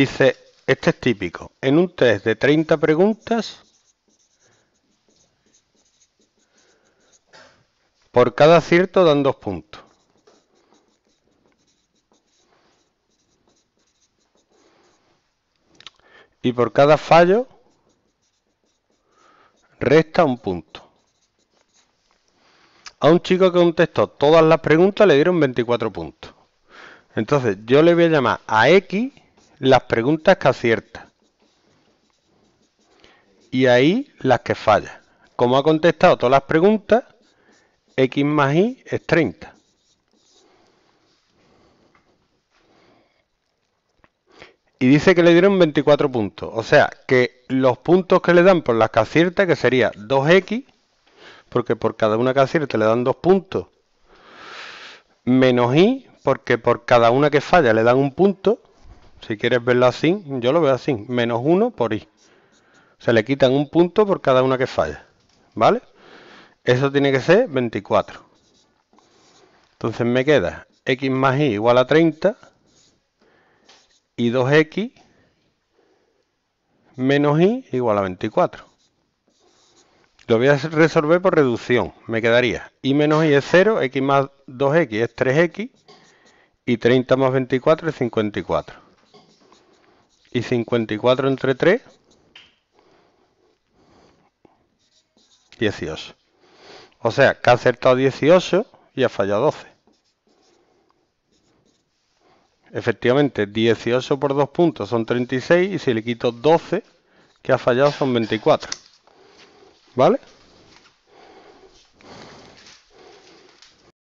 Dice, este es típico, en un test de 30 preguntas, por cada cierto dan dos puntos. Y por cada fallo, resta un punto. A un chico que contestó todas las preguntas le dieron 24 puntos. Entonces yo le voy a llamar a X las preguntas que acierta y ahí las que falla. Como ha contestado todas las preguntas, x más y es 30. Y dice que le dieron 24 puntos. O sea, que los puntos que le dan por las que acierta, que sería 2x, porque por cada una que acierta le dan dos puntos, menos y, porque por cada una que falla le dan un punto, si quieres verlo así, yo lo veo así. Menos 1 por i. Se le quitan un punto por cada una que falla. ¿Vale? Eso tiene que ser 24. Entonces me queda x más y igual a 30 y 2x menos Y igual a 24. Lo voy a resolver por reducción. Me quedaría y menos Y es 0, x más 2x es 3x y 30 más 24 es 54 y 54 entre 3, 18. O sea, que ha acertado 18 y ha fallado 12. Efectivamente, 18 por 2 puntos son 36 y si le quito 12, que ha fallado son 24. ¿Vale?